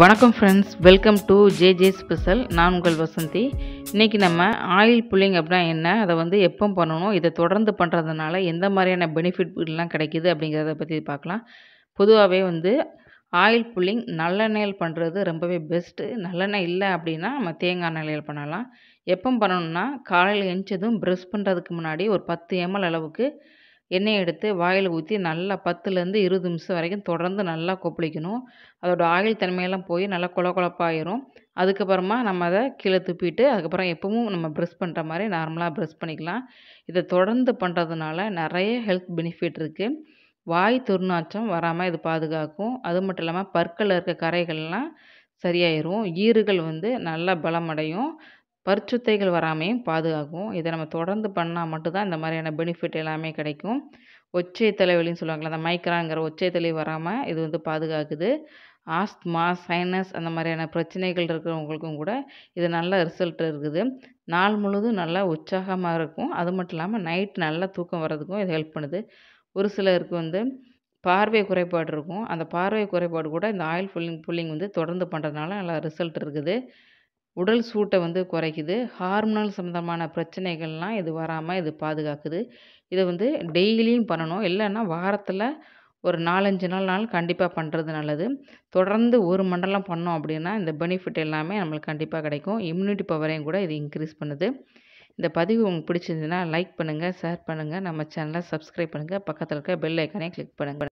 வணக்கம் friends welcome to J J special நான் உங்கள் வசந்தி இன்றைக்கி நம்ம ஆயில் புல்லிங் அப்படின்னா என்ன அதை வந்து எப்போ பண்ணணும் இதை தொடர்ந்து பண்ணுறதுனால எந்த மாதிரியான பெனிஃபிட்லாம் கிடைக்கிது அப்படிங்கிறத பற்றி பார்க்கலாம் பொதுவாகவே வந்து ஆயில் புல்லிங் நல்லெண்ணெயில் பண்ணுறது ரொம்பவே பெஸ்ட்டு நல்லெண்ணெய் இல்லை அப்படின்னா நம்ம தேங்காய் நிலையில் பண்ணலாம் எப்போ பண்ணணும்னா காலையில் எஞ்சதும் ப்ரெஷ் பண்ணுறதுக்கு முன்னாடி ஒரு பத்து எம்எல் அளவுக்கு எண்ணெயை எடுத்து வாயில் ஊற்றி நல்லா பத்துலேருந்து இருபது நிமிஷம் வரைக்கும் தொடர்ந்து நல்லா கொப்பளிக்கணும் அதோடய ஆயில் தன்மையெல்லாம் போய் நல்லா குழ குழப்பாயிரும் அதுக்கப்புறமா நம்ம அதை கீழே துப்பிட்டு அதுக்கப்புறம் எப்பவும் நம்ம ப்ரெஷ் பண்ணுற மாதிரி நார்மலாக ப்ரெஷ் பண்ணிக்கலாம் இதை தொடர்ந்து பண்ணுறதுனால நிறைய ஹெல்த் பெனிஃபிட் இருக்குது வாய் துர்நாற்றம் வராமல் இது பாதுகாக்கும் அது மட்டும் இல்லாமல் பற்களில் இருக்க கரைகள்லாம் சரியாயிரும் ஈறுகள் வந்து நல்லா பலமடையும் பருச்சுத்தைகள் வராமையும் பாதுகாக்கும் இதை நம்ம தொடர்ந்து பண்ணால் மட்டும்தான் இந்த மாதிரியான பெனிஃபிட் எல்லாமே கிடைக்கும் ஒச்சை தலைவலின்னு சொல்லுவாங்களே அந்த மைக்ராங்கிற ஒச்சை தலை வராமல் இது வந்து பாதுகாக்குது ஆஸ்துமா சைனஸ் அந்த மாதிரியான பிரச்சனைகள் இருக்கிறவங்களுக்கும் கூட இது நல்ல ரிசல்ட் இருக்குது நாள் முழுதும் நல்லா உற்சாகமாக இருக்கும் அது மட்டும் இல்லாமல் நைட் நல்லா தூக்கம் வர்றதுக்கும் இது ஹெல்ப் பண்ணுது ஒரு சிலருக்கு வந்து பார்வை குறைபாடு இருக்கும் அந்த பார்வை குறைபாடு கூட இந்த ஆயில் ஃபுல்லிங் புல்லிங் வந்து தொடர்ந்து பண்ணுறதுனால நல்லா ரிசல்ட் இருக்குது உடல் சூட்டை வந்து குறைக்குது ஹார்மோனல் சம்மந்தமான பிரச்சனைகள்லாம் இது வராமல் இது பாதுகாக்குது இதை வந்து டெய்லியும் பண்ணணும் இல்லைன்னா வாரத்தில் ஒரு நாலஞ்சு நாள் நாள் கண்டிப்பாக பண்ணுறது நல்லது தொடர்ந்து ஒரு மண்டலம் பண்ணோம் அப்படின்னா இந்த பெனிஃபிட் எல்லாமே நம்மளுக்கு கண்டிப்பாக கிடைக்கும் இம்யூனிட்டி பவரையும் கூட இது இன்க்ரீஸ் பண்ணுது இந்த பதிவு உங்களுக்கு பிடிச்சிருந்ததுன்னா லைக் பண்ணுங்கள் ஷேர் பண்ணுங்கள் நம்ம சேனலை சப்ஸ்கிரைப் பண்ணுங்கள் பக்கத்தில் இருக்க பெல் ஐக்கானே கிளிக் பண்ணுங்கள்